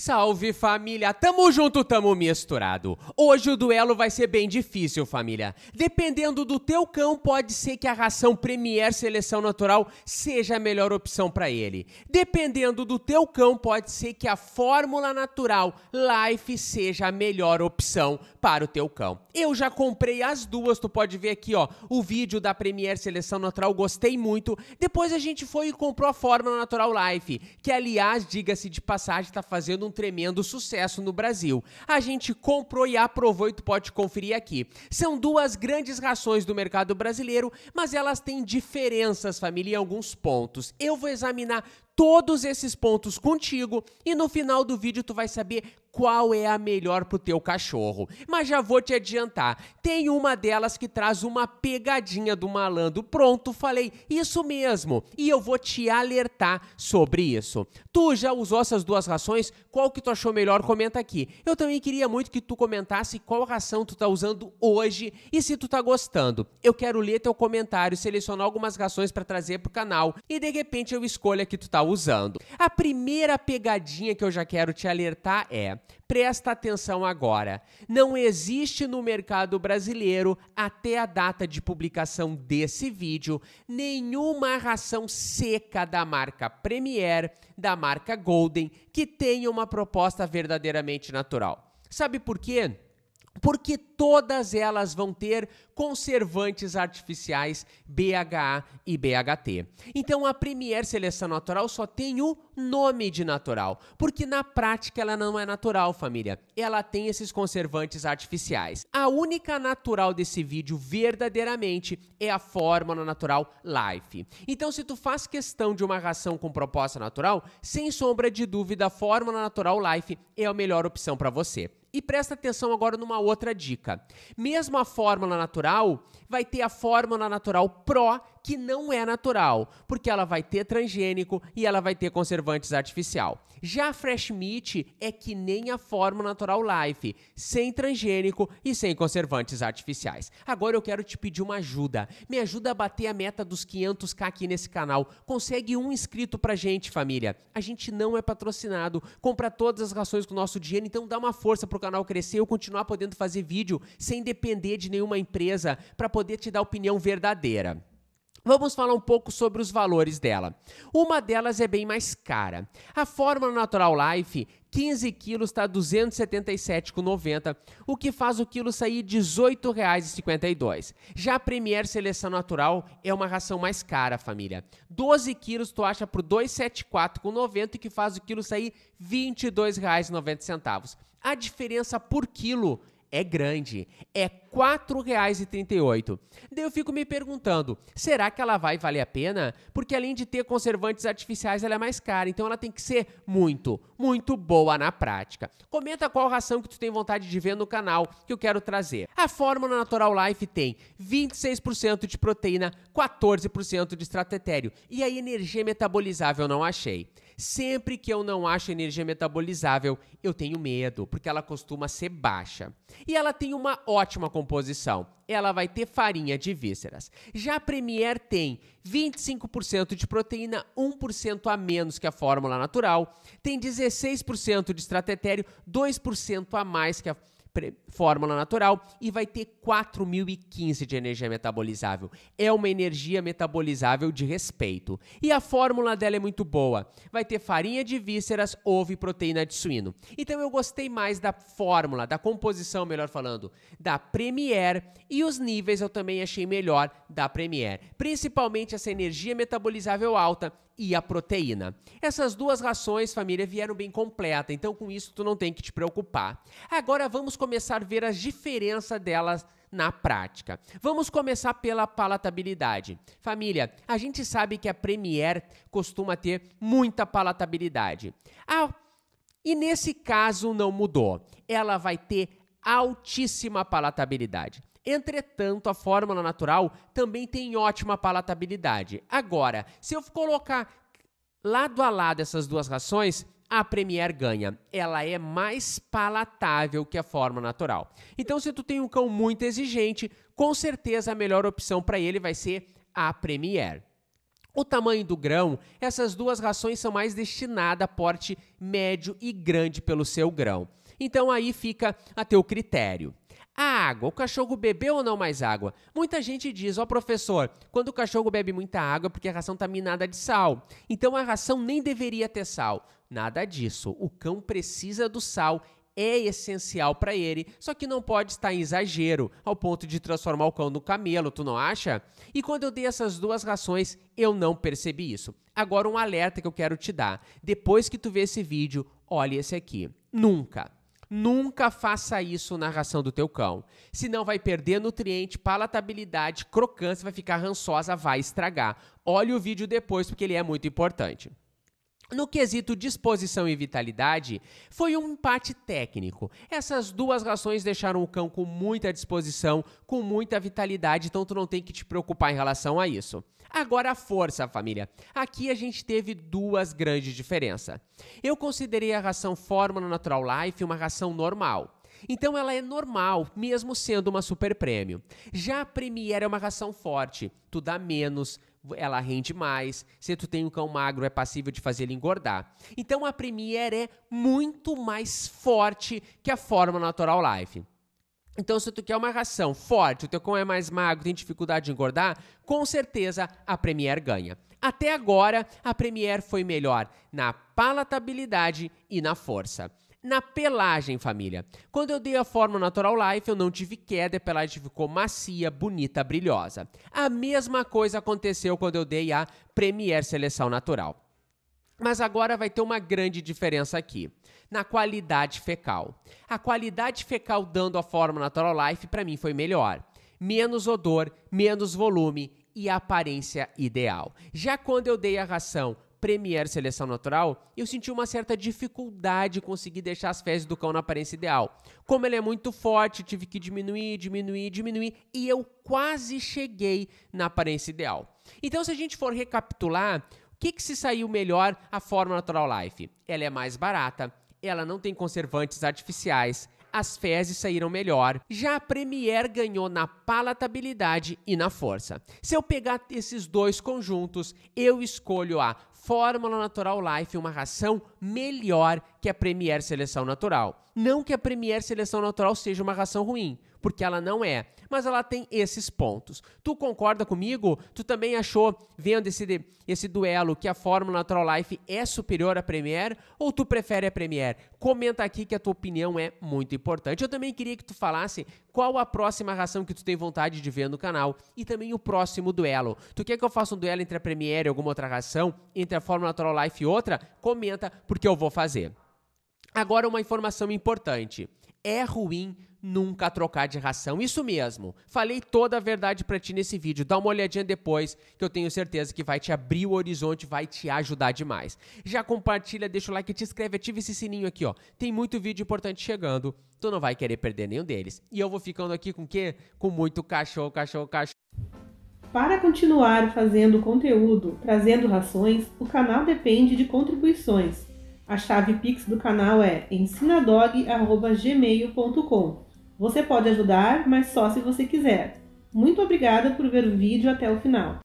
Salve família, tamo junto, tamo misturado. Hoje o duelo vai ser bem difícil, família. Dependendo do teu cão, pode ser que a ração Premier Seleção Natural seja a melhor opção para ele. Dependendo do teu cão, pode ser que a Fórmula Natural Life seja a melhor opção para o teu cão. Eu já comprei as duas, tu pode ver aqui, ó, o vídeo da Premier Seleção Natural, gostei muito. Depois a gente foi e comprou a Fórmula Natural Life, que aliás, diga-se de passagem, tá fazendo um um tremendo sucesso no Brasil. A gente comprou e aprovou e tu pode conferir aqui. São duas grandes rações do mercado brasileiro, mas elas têm diferenças, família, em alguns pontos. Eu vou examinar todos esses pontos contigo e no final do vídeo tu vai saber qual é a melhor pro teu cachorro. Mas já vou te adiantar, tem uma delas que traz uma pegadinha do malandro. Pronto, falei, isso mesmo. E eu vou te alertar sobre isso. Tu já usou essas duas rações? Qual que tu achou melhor? Comenta aqui. Eu também queria muito que tu comentasse qual ração tu tá usando hoje e se tu tá gostando. Eu quero ler teu comentário, selecionar algumas rações para trazer pro canal e de repente eu escolho a que tu tá usando. A primeira pegadinha que eu já quero te alertar é: Presta atenção agora. Não existe no mercado brasileiro, até a data de publicação desse vídeo, nenhuma ração seca da marca Premier, da marca Golden, que tenha uma proposta verdadeiramente natural. Sabe por quê? Porque todas elas vão ter conservantes artificiais BHA e BHT. Então a Premier Seleção Natural só tem o nome de natural, porque na prática ela não é natural, família. Ela tem esses conservantes artificiais. A única natural desse vídeo verdadeiramente é a fórmula natural Life. Então se tu faz questão de uma ração com proposta natural, sem sombra de dúvida a fórmula natural Life é a melhor opção para você. E presta atenção agora numa outra dica. Mesmo a fórmula natural natural, vai ter a fórmula natural PRO, que não é natural, porque ela vai ter transgênico e ela vai ter conservantes artificial. Já a Fresh Meat é que nem a forma natural Life, sem transgênico e sem conservantes artificiais. Agora eu quero te pedir uma ajuda. Me ajuda a bater a meta dos 500k aqui nesse canal. Consegue um inscrito pra gente, família. A gente não é patrocinado, compra todas as rações com o nosso dinheiro, então dá uma força pro canal crescer e eu continuar podendo fazer vídeo sem depender de nenhuma empresa para poder te dar opinião verdadeira. Vamos falar um pouco sobre os valores dela. Uma delas é bem mais cara. A fórmula Natural Life, 15 quilos está 277,90, o que faz o quilo sair R$ 18,52. Já a Premier Seleção Natural é uma ração mais cara, família. 12 quilos tu acha por 274,90, que faz o quilo sair R$ 22,90. A diferença por quilo é grande, é R$ 4,38. Daí eu fico me perguntando, será que ela vai valer a pena? Porque além de ter conservantes artificiais, ela é mais cara, então ela tem que ser muito, muito boa na prática. Comenta qual ração que tu tem vontade de ver no canal que eu quero trazer. A fórmula Natural Life tem 26% de proteína, 14% de extrato etéreo e a energia metabolizável não achei. Sempre que eu não acho energia metabolizável, eu tenho medo, porque ela costuma ser baixa. E ela tem uma ótima composição. Ela vai ter farinha de vísceras. Já a Premier tem 25% de proteína, 1% a menos que a fórmula natural, tem 16% de estratetério, 2% a mais que a fórmula natural e vai ter 4.015 de energia metabolizável. É uma energia metabolizável de respeito. E a fórmula dela é muito boa. Vai ter farinha de vísceras, ovo e proteína de suíno. Então eu gostei mais da fórmula, da composição, melhor falando, da Premier e os níveis eu também achei melhor da Premier. Principalmente essa energia metabolizável alta e a proteína. Essas duas rações, família, vieram bem completa, então com isso tu não tem que te preocupar. Agora vamos começar a ver as diferenças delas na prática. Vamos começar pela palatabilidade. Família, a gente sabe que a Premier costuma ter muita palatabilidade. Ah, e nesse caso não mudou. Ela vai ter altíssima palatabilidade. Entretanto, a fórmula natural também tem ótima palatabilidade. Agora, se eu colocar lado a lado essas duas rações, a Premier ganha. Ela é mais palatável que a fórmula natural. Então, se tu tem um cão muito exigente, com certeza a melhor opção para ele vai ser a Premier. O tamanho do grão, essas duas rações são mais destinadas a porte médio e grande pelo seu grão. Então aí fica a teu critério. A água, o cachorro bebeu ou não mais água? Muita gente diz, ó oh, professor, quando o cachorro bebe muita água é porque a ração está minada de sal. Então a ração nem deveria ter sal. Nada disso. O cão precisa do sal é essencial para ele, só que não pode estar em exagero, ao ponto de transformar o cão no camelo, tu não acha? E quando eu dei essas duas rações, eu não percebi isso. Agora um alerta que eu quero te dar. Depois que tu vê esse vídeo, olha esse aqui. Nunca Nunca faça isso na ração do teu cão. Senão vai perder nutriente, palatabilidade, crocância, vai ficar rançosa, vai estragar. Olhe o vídeo depois porque ele é muito importante. No quesito disposição e vitalidade, foi um empate técnico. Essas duas rações deixaram o cão com muita disposição, com muita vitalidade, então tu não tem que te preocupar em relação a isso. Agora a força, família. Aqui a gente teve duas grandes diferenças. Eu considerei a ração Fórmula Natural Life uma ração normal. Então ela é normal, mesmo sendo uma super prêmio. Já a Premier é uma ração forte, tu dá menos, ela rende mais. Se tu tem um cão magro, é passível de fazer ele engordar. Então a Premier é muito mais forte que a forma natural life. Então, se tu quer uma ração forte, o teu cão é mais magro, tem dificuldade de engordar, com certeza a Premier ganha. Até agora, a Premier foi melhor na palatabilidade e na força. Na pelagem, família. Quando eu dei a forma Natural Life, eu não tive queda, a pelagem ficou macia, bonita, brilhosa. A mesma coisa aconteceu quando eu dei a Premier Seleção Natural. Mas agora vai ter uma grande diferença aqui, na qualidade fecal. A qualidade fecal dando a forma Natural Life para mim foi melhor. Menos odor, menos volume e aparência ideal. Já quando eu dei a ração Premier Seleção Natural, eu senti uma certa dificuldade de conseguir deixar as fezes do cão na aparência ideal. Como ele é muito forte, tive que diminuir, diminuir, diminuir e eu quase cheguei na aparência ideal. Então, se a gente for recapitular, o que, que se saiu melhor a Fórmula Natural Life? Ela é mais barata, ela não tem conservantes artificiais, as fezes saíram melhor. Já a Premier ganhou na palatabilidade e na força. Se eu pegar esses dois conjuntos, eu escolho a Fórmula Natural Life, uma ração melhor que a Premier Seleção Natural. Não que a Premier Seleção Natural seja uma ração ruim, porque ela não é, mas ela tem esses pontos. Tu concorda comigo? Tu também achou, vendo esse, esse duelo, que a Fórmula Natural Life é superior à Premiere? ou tu prefere a Premiere? Comenta aqui que a tua opinião é muito importante. Eu também queria que tu falasse qual a próxima ração que tu tem vontade de ver no canal e também o próximo duelo. Tu quer que eu faça um duelo entre a Premiere e alguma outra ração, entre a Fórmula Natural Life e outra? Comenta porque eu vou fazer. Agora uma informação importante. É ruim nunca trocar de ração. Isso mesmo. Falei toda a verdade para ti nesse vídeo. Dá uma olhadinha depois, que eu tenho certeza que vai te abrir o horizonte, vai te ajudar demais. Já compartilha, deixa o like, te inscreve, ativa esse sininho aqui, ó. Tem muito vídeo importante chegando. Tu não vai querer perder nenhum deles. E eu vou ficando aqui com o quê? Com muito cachorro, cachorro, cachorro. Para continuar fazendo conteúdo, trazendo rações, o canal depende de contribuições. A chave Pix do canal é ensinadog.gmail.com. Você pode ajudar, mas só se você quiser. Muito obrigada por ver o vídeo até o final.